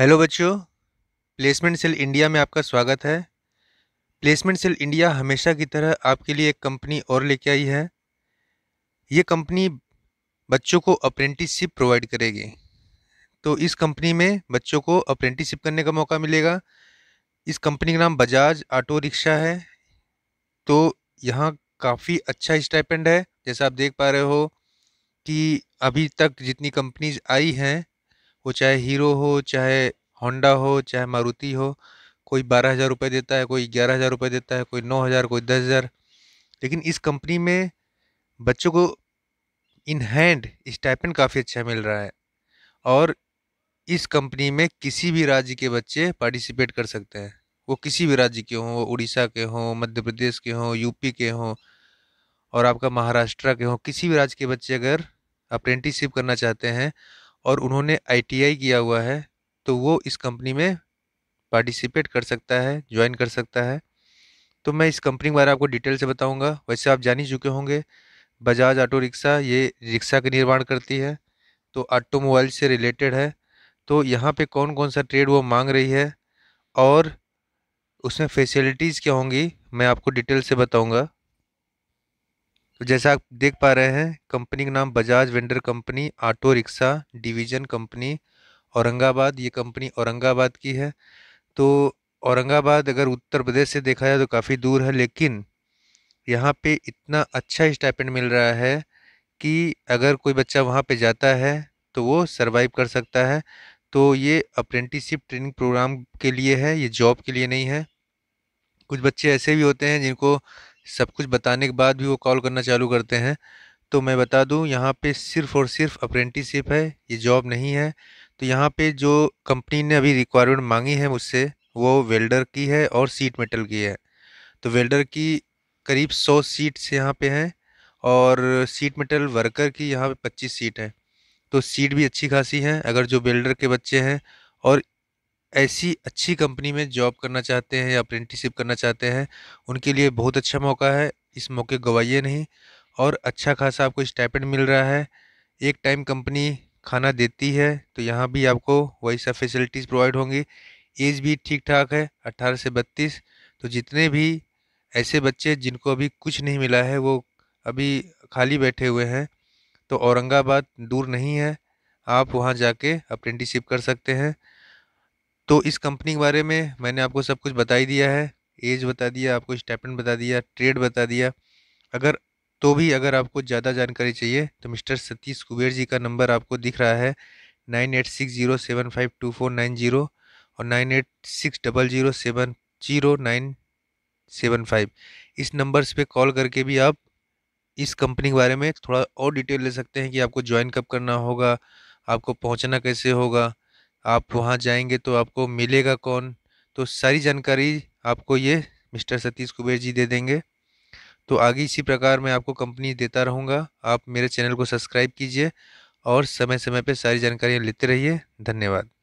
hello बच्चों placement cell India में आपका स्वागत है प्लेसमेंट सेल इंडिया हमेशा की तरह आपके लिए एक कंपनी और लेके आई है ये कंपनी बच्चों को अप्रेंटिसशिप प्रोवाइड करेगी तो इस कंपनी में बच्चों को अप्रेंटिसशिप करने का मौका मिलेगा इस कंपनी का नाम बजाज ऑटो रिक्शा है तो यहाँ काफ़ी अच्छा स्टाइपेंड है जैसा आप देख पा रहे हो कि अभी तक जितनी कंपनीज आई हैं वो चाहे हीरो हो चाहे होंडा हो चाहे मारुति हो कोई बारह हज़ार रुपये देता है कोई ग्यारह हज़ार रुपये देता है कोई नौ हज़ार कोई दस हज़ार लेकिन इस कंपनी में बच्चों को इन हैंड स्टाइपेंड काफ़ी अच्छा मिल रहा है और इस कंपनी में किसी भी राज्य के बच्चे पार्टिसिपेट कर सकते हैं वो किसी भी राज्य के हों उड़ीसा के हों मध्य प्रदेश के हों यूपी के हों और आपका महाराष्ट्र के हों किसी भी राज्य के बच्चे अगर अप्रेंटिसशिप करना चाहते हैं और उन्होंने आईटीआई किया हुआ है तो वो इस कंपनी में पार्टिसिपेट कर सकता है ज्वाइन कर सकता है तो मैं इस कंपनी के बारे में आपको डिटेल से बताऊंगा वैसे आप जान ही चुके होंगे बजाज ऑटो रिक्शा ये रिक्शा का निर्माण करती है तो ऑटोमोबाइल से रिलेटेड है तो यहाँ पे कौन कौन सा ट्रेड वो मांग रही है और उसमें फैसिलिटीज़ क्या होंगी मैं आपको डिटेल से बताऊँगा तो जैसा आप देख पा रहे हैं कंपनी का नाम Bajaj vendor company auto rickshaw division company Aurangabad ये कंपनी औरंगाबाद की है तो औरंगाबाद अगर उत्तर प्रदेश से देखा जाए तो काफ़ी दूर है लेकिन यहाँ पे इतना अच्छा स्टाइपेंड मिल रहा है कि अगर कोई बच्चा वहाँ पे जाता है तो वो सर्वाइव कर सकता है तो ये अप्रेंटिसिप ट्रेनिंग प्रोग्राम के लिए है ये जॉब के लिए नहीं है कुछ बच्चे ऐसे भी होते हैं जिनको सब कुछ बताने के बाद भी वो कॉल करना चालू करते हैं तो मैं बता दूं यहाँ पे सिर्फ़ और सिर्फ अप्रेंटिसिप है ये जॉब नहीं है तो यहाँ पे जो कंपनी ने अभी रिक्वायरमेंट मांगी है मुझसे वो वेल्डर की है और सीट मेटल की है तो वेल्डर की करीब सौ सीट्स यहाँ पे हैं और सीट मेटल वर्कर की यहाँ पे पच्चीस सीट हैं तो सीट भी अच्छी खासी हैं अगर जो वेल्डर के बच्चे हैं और ऐसी अच्छी कंपनी में जॉब करना चाहते हैं या अप्रेंटिसिप करना चाहते हैं उनके लिए बहुत अच्छा मौका है इस मौके गवाइए नहीं और अच्छा खासा आपको स्टाइपेंड मिल रहा है एक टाइम कंपनी खाना देती है तो यहाँ भी आपको वही सब फैसिलिटीज़ प्रोवाइड होंगी एज भी ठीक ठाक है अट्ठारह से बत्तीस तो जितने भी ऐसे बच्चे जिनको अभी कुछ नहीं मिला है वो अभी खाली बैठे हुए हैं तो औरंगाबाद दूर नहीं है आप वहाँ जाके अप्रेंटिसिप कर सकते हैं तो इस कंपनी के बारे में मैंने आपको सब कुछ बता ही दिया है एज बता दिया आपको स्टेपमेंट बता दिया ट्रेड बता दिया अगर तो भी अगर आपको ज़्यादा जानकारी चाहिए तो मिस्टर सतीश कुबेर जी का नंबर आपको दिख रहा है nine eight six zero seven five two four nine zero और nine eight six double zero seven zero nine seven five इस नंबर पे कॉल करके भी आप इस कंपनी के बारे में थोड़ा और डिटेल ले सकते हैं कि आपको ज्वाइन कब करना होगा आपको पहुंचना कैसे होगा आप वहाँ जाएंगे तो आपको मिलेगा कौन तो सारी जानकारी आपको ये मिस्टर सतीश कुबेर जी दे देंगे तो आगे इसी प्रकार मैं आपको कंपनी देता रहूँगा आप मेरे चैनल को सब्सक्राइब कीजिए और समय समय पर सारी जानकारियाँ लेते रहिए धन्यवाद